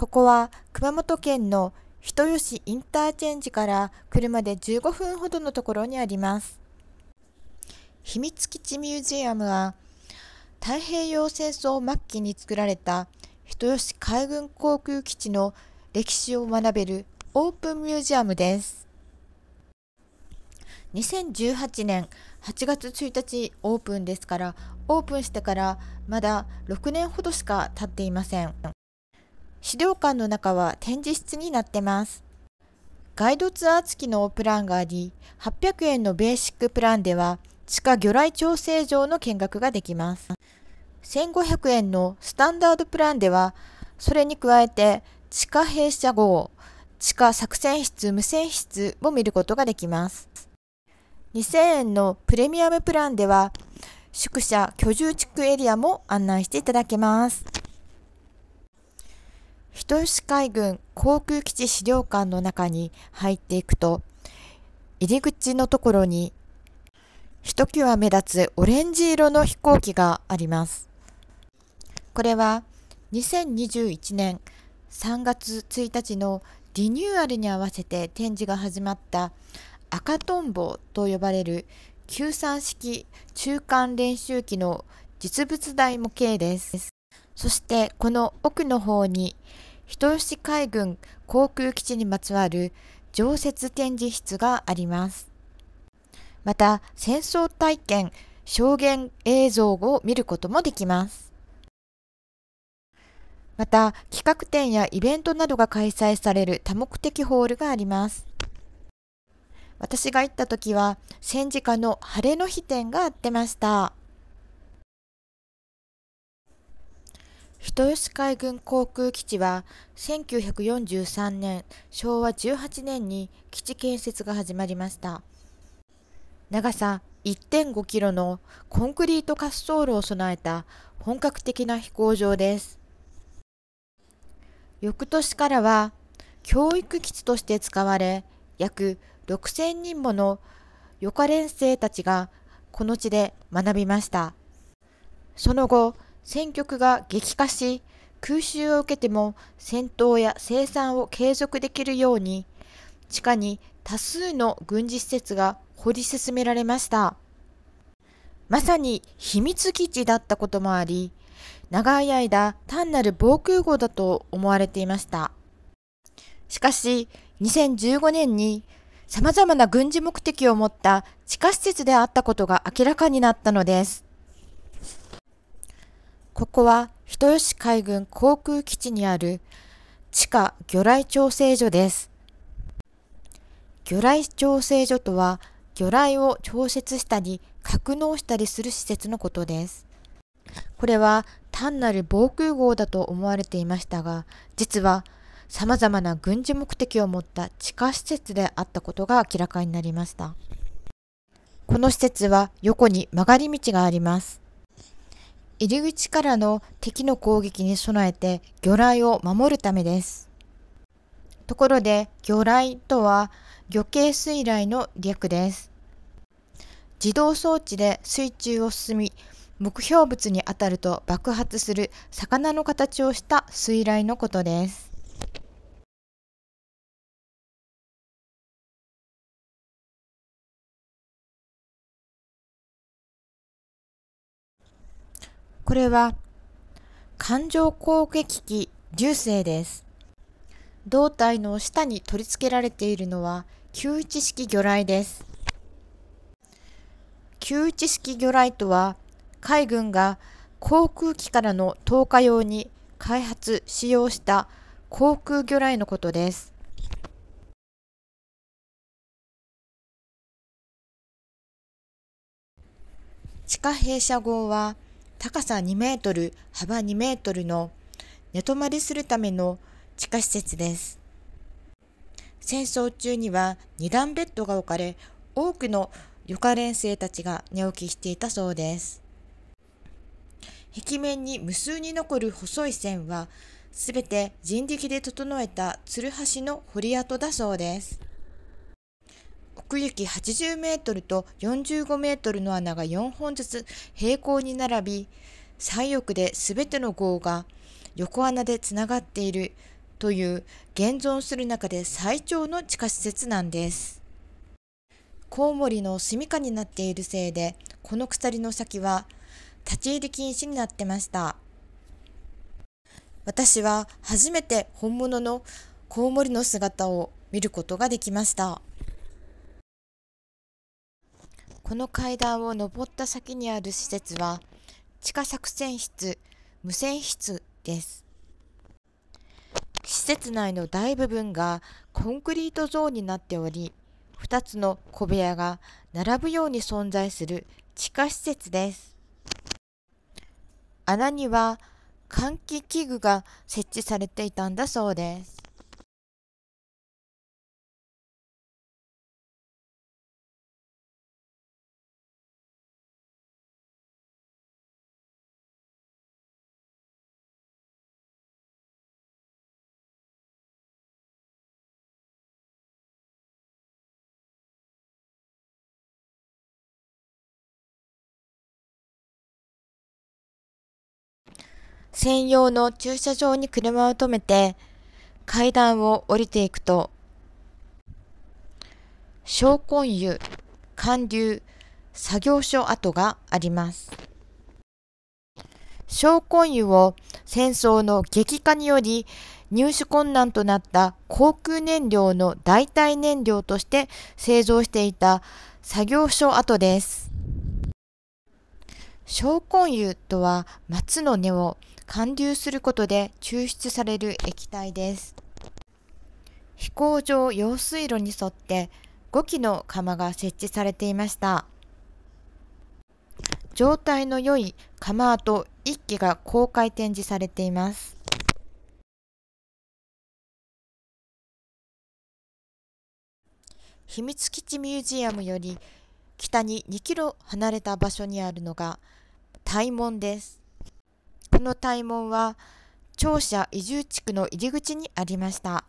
ここは熊本県の人吉インターチェンジから車で15分ほどのところにあります。秘密基地ミュージアムは太平洋戦争末期に作られた人吉海軍航空基地の歴史を学べるオープンミュージアムです。2018年8月1日オープンですからオープンしてからまだ6年ほどしか経っていません。資料館の中は展示室になってます。ガイドツアー付きのプランがあり、800円のベーシックプランでは、地下魚雷調整場の見学ができます。1500円のスタンダードプランでは、それに加えて、地下閉鎖号、地下作戦室無線室を見ることができます。2000円のプレミアムプランでは、宿舎居住地区エリアも案内していただけます。人吉海軍航空基地資料館の中に入っていくと、入り口のところに、ひときわ目立つオレンジ色の飛行機があります。これは2021年3月1日のリニューアルに合わせて展示が始まった赤とんぼと呼ばれる9産式中間練習機の実物大模型です。そしてこの奥の方に人吉海軍航空基地にまつわる常設展示室があります。また、戦争体験、証言映像を見ることもできます。また、企画展やイベントなどが開催される多目的ホールがあります。私が行った時は、戦時下の晴れの日展があってました。人吉海軍航空基地は1943年昭和18年に基地建設が始まりました長さ1.5キロのコンクリート滑走路を備えた本格的な飛行場です翌年からは教育基地として使われ約6000人もの予科連生たちがこの地で学びましたその後戦局が激化し、空襲を受けても戦闘や生産を継続できるように、地下に多数の軍事施設が掘り進められました。まさに秘密基地だったこともあり、長い間単なる防空壕だと思われていました。しかし、2015年に様々な軍事目的を持った地下施設であったことが明らかになったのです。ここは人吉海軍航空基地にある地下魚雷調整所です。魚雷調整所とは、魚雷を調節したり、格納したりする施設のことです。これは単なる防空壕だと思われていましたが、実は様々な軍事目的を持った地下施設であったことが明らかになりました。この施設は横に曲がり道があります。入り口からの敵の攻撃に備えて魚雷を守るためです。ところで魚雷とは魚形水雷の略です。自動装置で水中を進み目標物に当たると爆発する魚の形をした水雷のことです。これは感情攻撃機流星です。胴体の下に取り付けられているのは9一式魚雷です。9一式魚雷とは海軍が航空機からの投下用に開発使用した航空魚雷のことです。地下閉鎖号は高さ2メートル、幅2メートルの寝泊まりするための地下施設です。戦争中には2段ベッドが置かれ、多くの旅館連生たちが寝起きしていたそうです。壁面に無数に残る細い線は、すべて人力で整えたつるはしの堀跡だそうです。奥行き80メートルと45メートルの穴が4本ずつ平行に並び、左翼で全ての号が横穴でつながっているという現存する中で最長の地下施設なんです。コウモリの住処になっているせいで、この鎖の先は立ち入り禁止になってました。私は初めて本物のコウモリの姿を見ることができました。この階段を登った先にある施設は、地下作戦室、無線室です。施設内の大部分がコンクリートゾーンになっており、2つの小部屋が並ぶように存在する地下施設です。穴には換気器具が設置されていたんだそうです。専用の駐車場に車を止めて階段を降りていくと、昇魂湯、寒流、作業所跡があります。昇魂湯を戦争の激化により入手困難となった航空燃料の代替燃料として製造していた作業所跡です。小根油とは松の根を貫流することで抽出される液体です。飛行場用水路に沿って5基の釜が設置されていました。状態の良い釜跡1基が公開展示されています。秘密基地ミュージアムより北に2キロ離れた場所にあるのが大門です。この大門は庁舎移住地区の入り口にありました。